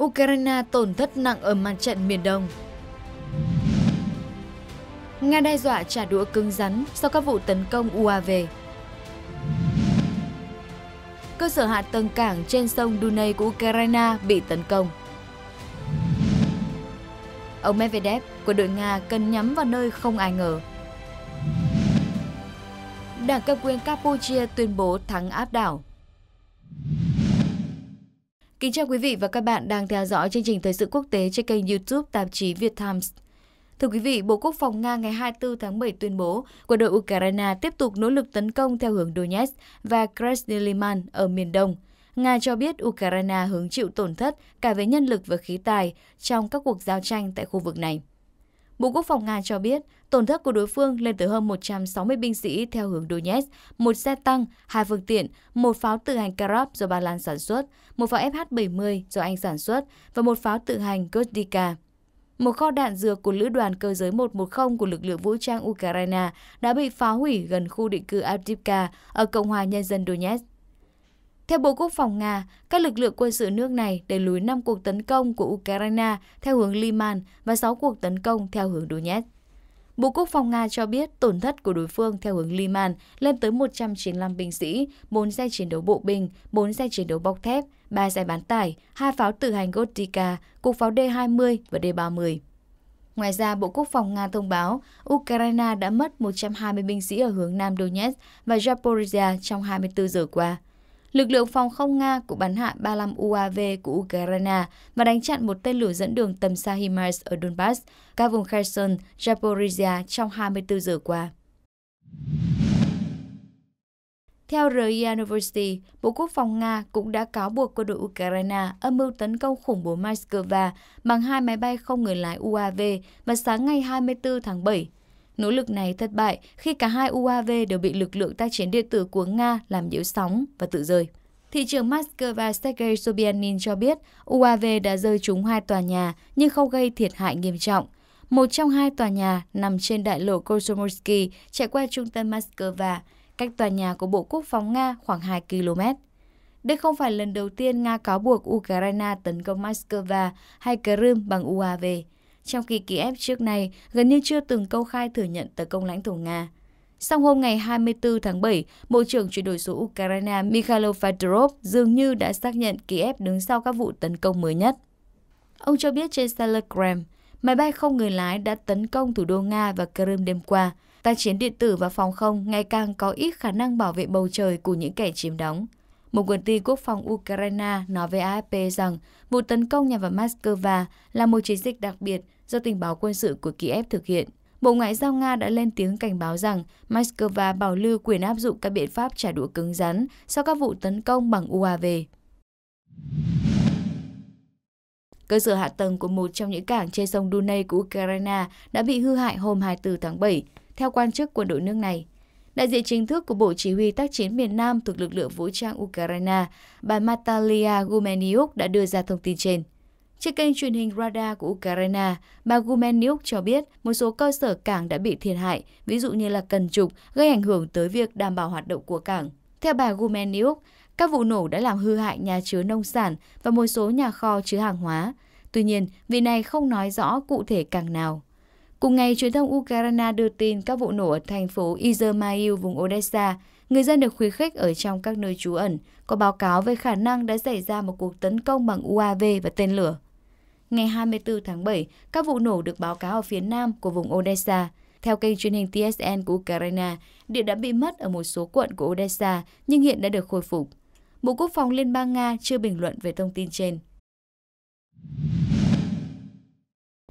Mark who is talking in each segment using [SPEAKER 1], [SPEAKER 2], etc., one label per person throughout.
[SPEAKER 1] Ukraine tổn thất nặng ở mặt trận miền Đông. Nga đe dọa trả đũa cứng rắn sau các vụ tấn công UAV. Cơ sở hạ tầng cảng trên sông Dunay của Ukraine bị tấn công. Ông Medvedev, của đội Nga cần nhắm vào nơi không ai ngờ. Đảng cầm quyền Campuchia tuyên bố thắng áp đảo. Kính chào quý vị và các bạn đang theo dõi chương trình Thời sự quốc tế trên kênh YouTube tạp chí Việt Times. Thưa quý vị, Bộ Quốc phòng Nga ngày 24 tháng 7 tuyên bố quân đội Ukraine tiếp tục nỗ lực tấn công theo hướng Donetsk và Krasny ở miền đông. Nga cho biết Ukraine hứng chịu tổn thất cả về nhân lực và khí tài trong các cuộc giao tranh tại khu vực này. Bộ Quốc phòng Nga cho biết tổn thất của đối phương lên tới hơn 160 binh sĩ theo hướng Donetsk, một xe tăng, hai phương tiện, một pháo tự hành Karab do Ba Lan sản xuất, một pháo FH-70 do Anh sản xuất và một pháo tự hành Gosdika. Một kho đạn dược của lữ đoàn cơ giới 110 của lực lượng vũ trang Ukraine đã bị phá hủy gần khu định cư Avdiivka ở Cộng hòa Nhân dân Donetsk. Theo Bộ Quốc phòng Nga, các lực lượng quân sự nước này đẩy lùi 5 cuộc tấn công của Ukraine theo hướng Liman và 6 cuộc tấn công theo hướng Donetsk. Bộ Quốc phòng Nga cho biết tổn thất của đối phương theo hướng Liman lên tới 195 binh sĩ, 4 xe chiến đấu bộ binh, 4 xe chiến đấu bọc thép, 3 xe bán tải, 2 pháo tự hành Gotika, cục pháo D-20 và D-30. Ngoài ra, Bộ Quốc phòng Nga thông báo Ukraine đã mất 120 binh sĩ ở hướng Nam Donetsk và Zaporizhia trong 24 giờ qua. Lực lượng phòng không Nga cũng bắn hạ 35 UAV của Ukraine và đánh chặn một tên lửa dẫn đường tầm xa HIMARS ở Donbass, các vùng Kherson, Zaporizhia trong 24 giờ qua. Theo RIA University, Bộ Quốc phòng Nga cũng đã cáo buộc quân đội Ukraine âm mưu tấn công khủng bố Moscow bằng hai máy bay không người lái UAV vào sáng ngày 24 tháng 7 Nỗ lực này thất bại khi cả hai UAV đều bị lực lượng tác chiến điện tử của Nga làm nhiễu sóng và tự rơi. Thị trưởng Moscow Sergei Sobyanin cho biết UAV đã rơi trúng hai tòa nhà nhưng không gây thiệt hại nghiêm trọng. Một trong hai tòa nhà nằm trên đại lộ Kosomorsky chạy qua trung tâm Moscow, cách tòa nhà của Bộ Quốc phòng Nga khoảng 2 km. Đây không phải lần đầu tiên Nga cáo buộc Ukraine tấn công Moscow hay Crimea bằng UAV trong khi Kiev trước nay gần như chưa từng câu khai thừa nhận tấn công lãnh thổ Nga. Song hôm ngày 24 tháng 7, Bộ trưởng chuyển đổi số Ukraine Mikhailo Fedorov dường như đã xác nhận Kiev đứng sau các vụ tấn công mới nhất. Ông cho biết trên Telegram, máy bay không người lái đã tấn công thủ đô Nga và Crimea đêm qua. Tác chiến điện tử và phòng không ngày càng có ít khả năng bảo vệ bầu trời của những kẻ chiếm đóng. Một nguồn tin quốc phòng Ukraine nói với AFP rằng vụ tấn công nhằm vào Moscow là một chiến dịch đặc biệt do tình báo quân sự của Kiev thực hiện. Bộ Ngoại giao Nga đã lên tiếng cảnh báo rằng Moscow bảo lưu quyền áp dụng các biện pháp trả đũa cứng rắn sau các vụ tấn công bằng UAV. Cơ sở hạ tầng của một trong những cảng trên sông Dunay của Ukraine đã bị hư hại hôm 24 tháng 7, theo quan chức quân đội nước này. Đại diện chính thức của Bộ Chỉ huy tác chiến miền Nam thuộc lực lượng vũ trang Ukraine, bà Natalia Gumeniuk đã đưa ra thông tin trên. Trên kênh truyền hình Radar của Ukraine, bà Gumeniuk cho biết một số cơ sở cảng đã bị thiệt hại, ví dụ như là cần trục, gây ảnh hưởng tới việc đảm bảo hoạt động của cảng. Theo bà Gumeniuk, các vụ nổ đã làm hư hại nhà chứa nông sản và một số nhà kho chứa hàng hóa. Tuy nhiên, vị này không nói rõ cụ thể cảng nào. Cùng ngày, truyền thông Ukraine đưa tin các vụ nổ ở thành phố Izmail, vùng Odessa, người dân được khuyến khích ở trong các nơi trú ẩn, có báo cáo về khả năng đã xảy ra một cuộc tấn công bằng UAV và tên lửa ngày 24 tháng 7, các vụ nổ được báo cáo ở phía nam của vùng Odessa. Theo kênh truyền hình TSN của Ukraine, điện đã bị mất ở một số quận của Odessa nhưng hiện đã được khôi phục. Bộ Quốc phòng Liên bang Nga chưa bình luận về thông tin trên.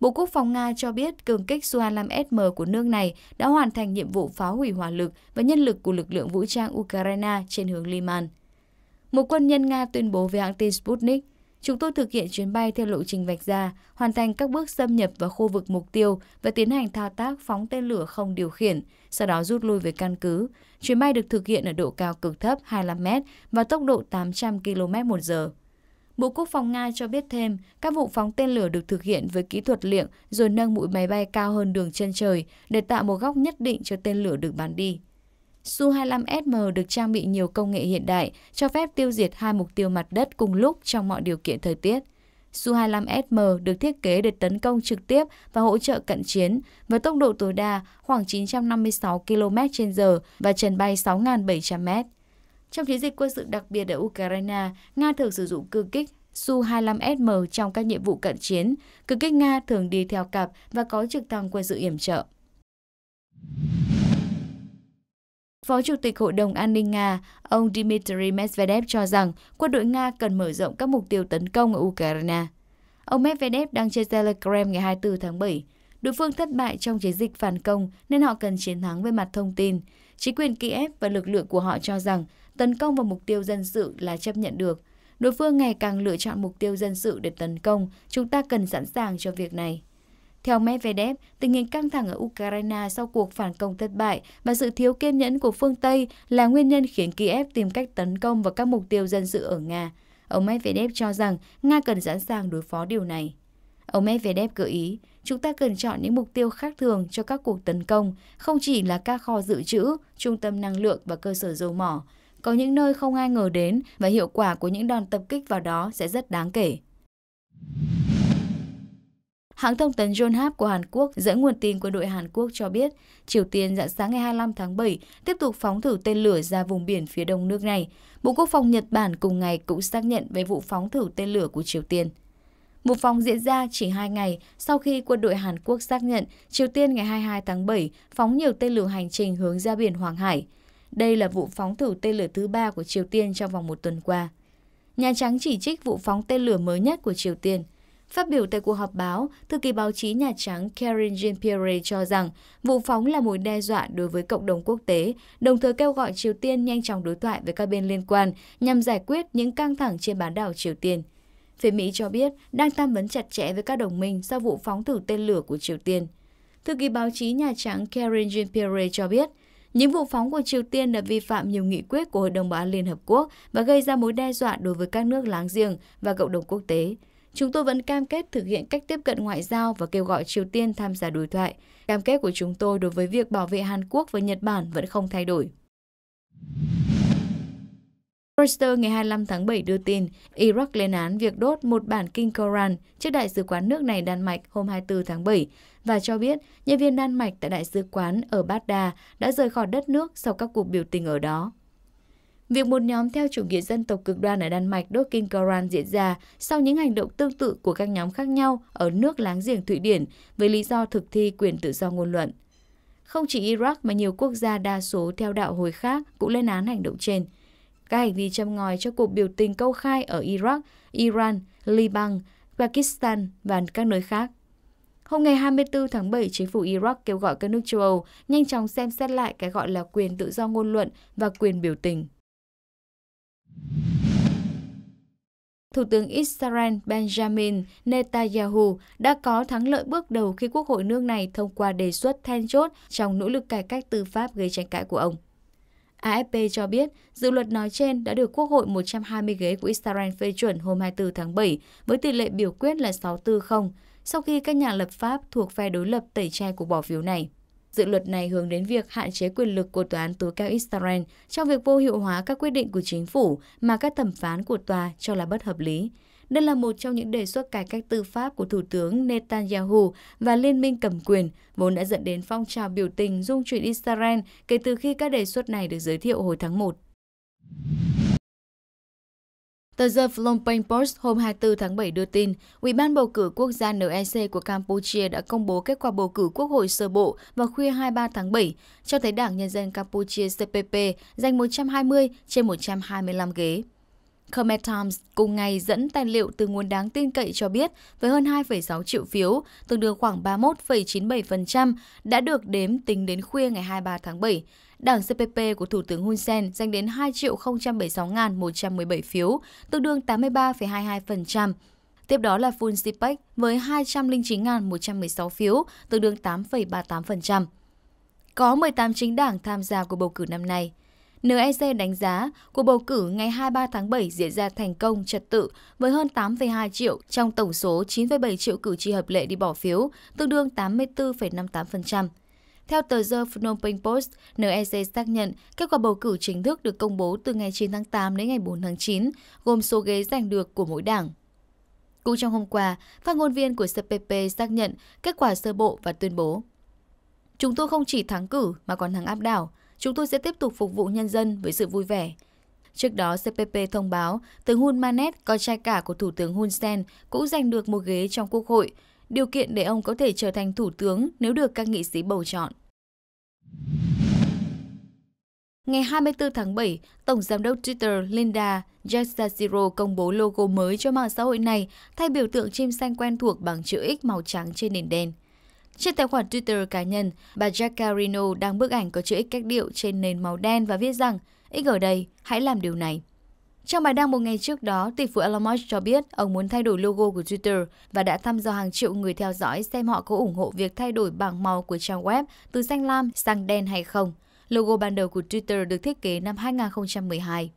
[SPEAKER 1] Bộ Quốc phòng Nga cho biết cường kích Su-25SM của nước này đã hoàn thành nhiệm vụ phá hủy hỏa lực và nhân lực của lực lượng vũ trang Ukraine trên hướng Liman. Một quân nhân Nga tuyên bố với hãng tin Sputnik, Chúng tôi thực hiện chuyến bay theo lộ trình vạch ra, hoàn thành các bước xâm nhập vào khu vực mục tiêu và tiến hành thao tác phóng tên lửa không điều khiển, sau đó rút lui về căn cứ. Chuyến bay được thực hiện ở độ cao cực thấp 25m và tốc độ 800 km một giờ. Bộ Quốc phòng Nga cho biết thêm, các vụ phóng tên lửa được thực hiện với kỹ thuật liệng rồi nâng mũi máy bay cao hơn đường chân trời để tạo một góc nhất định cho tên lửa được bắn đi. Su 25SM được trang bị nhiều công nghệ hiện đại, cho phép tiêu diệt hai mục tiêu mặt đất cùng lúc trong mọi điều kiện thời tiết. Su-25SM được thiết kế để tấn công trực tiếp và hỗ trợ cận chiến với tốc độ tối đa khoảng 956 km h và trần bay 6.700m. Trong chiến dịch quân sự đặc biệt ở Ukraine, Nga thường sử dụng cư kích Su-25SM trong các nhiệm vụ cận chiến. Cư kích Nga thường đi theo cặp và có trực thăng quân sự yểm trợ. Phó Chủ tịch Hội đồng An ninh Nga, ông Dmitry Medvedev cho rằng quân đội Nga cần mở rộng các mục tiêu tấn công ở Ukraine. Ông Medvedev đăng trên Telegram ngày 24 tháng 7. Đối phương thất bại trong chiến dịch phản công nên họ cần chiến thắng về mặt thông tin. Chính quyền Kiev và lực lượng của họ cho rằng tấn công vào mục tiêu dân sự là chấp nhận được. Đối phương ngày càng lựa chọn mục tiêu dân sự để tấn công, chúng ta cần sẵn sàng cho việc này. Theo Medvedev, tình hình căng thẳng ở Ukraine sau cuộc phản công thất bại và sự thiếu kiên nhẫn của phương Tây là nguyên nhân khiến Kiev tìm cách tấn công vào các mục tiêu dân sự ở Nga. Ông Medvedev cho rằng Nga cần sẵn sàng đối phó điều này. Ông Medvedev gợi ý, chúng ta cần chọn những mục tiêu khác thường cho các cuộc tấn công, không chỉ là các kho dự trữ, trung tâm năng lượng và cơ sở dầu mỏ. Có những nơi không ai ngờ đến và hiệu quả của những đòn tập kích vào đó sẽ rất đáng kể. Hãng thông tấn Yonhap của Hàn Quốc dẫn nguồn tin quân đội Hàn Quốc cho biết, Triều Tiên dạng sáng ngày 25 tháng 7 tiếp tục phóng thử tên lửa ra vùng biển phía đông nước này. Bộ Quốc phòng Nhật Bản cùng ngày cũng xác nhận về vụ phóng thử tên lửa của Triều Tiên. Vụ phóng diễn ra chỉ hai ngày sau khi quân đội Hàn Quốc xác nhận Triều Tiên ngày 22 tháng 7 phóng nhiều tên lửa hành trình hướng ra biển Hoàng Hải. Đây là vụ phóng thử tên lửa thứ ba của Triều Tiên trong vòng một tuần qua. Nhà Trắng chỉ trích vụ phóng tên lửa mới nhất của Triều Tiên. Phát biểu tại cuộc họp báo, thư ký báo chí Nhà Trắng Karen Jean-Pierre cho rằng vụ phóng là mối đe dọa đối với cộng đồng quốc tế, đồng thời kêu gọi Triều Tiên nhanh chóng đối thoại với các bên liên quan nhằm giải quyết những căng thẳng trên bán đảo Triều Tiên. Phía Mỹ cho biết đang tham vấn chặt chẽ với các đồng minh sau vụ phóng thử tên lửa của Triều Tiên. Thư ký báo chí Nhà Trắng Karen Jean-Pierre cho biết, những vụ phóng của Triều Tiên đã vi phạm nhiều nghị quyết của Hội đồng Bảo an Liên Hợp Quốc và gây ra mối đe dọa đối với các nước láng giềng và cộng đồng quốc tế. Chúng tôi vẫn cam kết thực hiện cách tiếp cận ngoại giao và kêu gọi Triều Tiên tham gia đối thoại. Cam kết của chúng tôi đối với việc bảo vệ Hàn Quốc và Nhật Bản vẫn không thay đổi. Reuters ngày 25 tháng 7 đưa tin, Iraq lên án việc đốt một bản kinh Koran trước đại sứ quán nước này Đan Mạch hôm 24 tháng 7 và cho biết nhân viên Đan Mạch tại đại sứ quán ở Baghdad đã rời khỏi đất nước sau các cuộc biểu tình ở đó. Việc một nhóm theo chủ nghĩa dân tộc cực đoan ở Đan Mạch đốt kinh Koran diễn ra sau những hành động tương tự của các nhóm khác nhau ở nước láng giềng Thụy Điển với lý do thực thi quyền tự do ngôn luận. Không chỉ Iraq mà nhiều quốc gia đa số theo đạo hồi khác cũng lên án hành động trên. Các hành vi châm ngòi cho cuộc biểu tình câu khai ở Iraq, Iran, Liban, Pakistan và các nơi khác. Hôm ngày 24 tháng 7, chính phủ Iraq kêu gọi các nước châu Âu nhanh chóng xem xét lại cái gọi là quyền tự do ngôn luận và quyền biểu tình. Thủ tướng Israel Benjamin Netanyahu đã có thắng lợi bước đầu khi Quốc hội nước này thông qua đề xuất then chốt trong nỗ lực cải cách tư pháp gây tranh cãi của ông. AFP cho biết dự luật nói trên đã được Quốc hội 120 ghế của Israel phê chuẩn hôm 24 tháng 7 với tỷ lệ biểu quyết là 640, sau khi các nhà lập pháp thuộc phe đối lập tẩy chay cuộc bỏ phiếu này. Dự luật này hướng đến việc hạn chế quyền lực của tòa án tối cao Israel trong việc vô hiệu hóa các quyết định của chính phủ mà các thẩm phán của tòa cho là bất hợp lý. Đây là một trong những đề xuất cải cách tư pháp của Thủ tướng Netanyahu và Liên minh cầm quyền, vốn đã dẫn đến phong trào biểu tình dung chuyển Israel kể từ khi các đề xuất này được giới thiệu hồi tháng 1. Tờ The Phnom Penh Post hôm 24 tháng 7 đưa tin, Ủy ban bầu cử quốc gia NEC của Campuchia đã công bố kết quả bầu cử quốc hội sơ bộ vào khuya 23 tháng 7, cho thấy Đảng Nhân dân Campuchia CPP giành 120 trên 125 ghế. Khmer Times cùng ngày dẫn tài liệu từ nguồn đáng tin cậy cho biết với hơn 2,6 triệu phiếu, tương đương khoảng 31,97% đã được đếm tính đến khuya ngày 23 tháng 7 đảng CPP của Thủ tướng Hun Sen giành đến 2.076.117 phiếu, tương đương 83,22%. Tiếp đó là Fun Sipek với 209.116 phiếu, tương đương 8,38%. Có 18 chính đảng tham gia cuộc bầu cử năm nay. NEC đánh giá cuộc bầu cử ngày 23 tháng 7 diễn ra thành công trật tự với hơn 8,2 triệu trong tổng số 9,7 triệu cử tri hợp lệ đi bỏ phiếu, tương đương 84,58%. Theo tờ The Phnom Penh Post, NEC xác nhận kết quả bầu cử chính thức được công bố từ ngày 9 tháng 8 đến ngày 4 tháng 9, gồm số ghế giành được của mỗi đảng. Cũng trong hôm qua, phát ngôn viên của CPP xác nhận kết quả sơ bộ và tuyên bố. Chúng tôi không chỉ thắng cử mà còn thắng áp đảo. Chúng tôi sẽ tiếp tục phục vụ nhân dân với sự vui vẻ. Trước đó, CPP thông báo tướng Hun Manet, con trai cả của Thủ tướng Hun Sen, cũng giành được một ghế trong quốc hội, điều kiện để ông có thể trở thành thủ tướng nếu được các nghị sĩ bầu chọn. Ngày 24 tháng 7, Tổng Giám đốc Twitter Linda Yasajiro công bố logo mới cho mạng xã hội này thay biểu tượng chim xanh quen thuộc bằng chữ X màu trắng trên nền đen. Trên tài khoản Twitter cá nhân, bà Jacarino đăng bức ảnh có chữ X cách điệu trên nền màu đen và viết rằng X ở đây, hãy làm điều này. Trong bài đăng một ngày trước đó, tỷ phú Elon Musk cho biết ông muốn thay đổi logo của Twitter và đã thăm dò hàng triệu người theo dõi xem họ có ủng hộ việc thay đổi bảng màu của trang web từ xanh lam sang đen hay không. Logo ban đầu của Twitter được thiết kế năm 2012.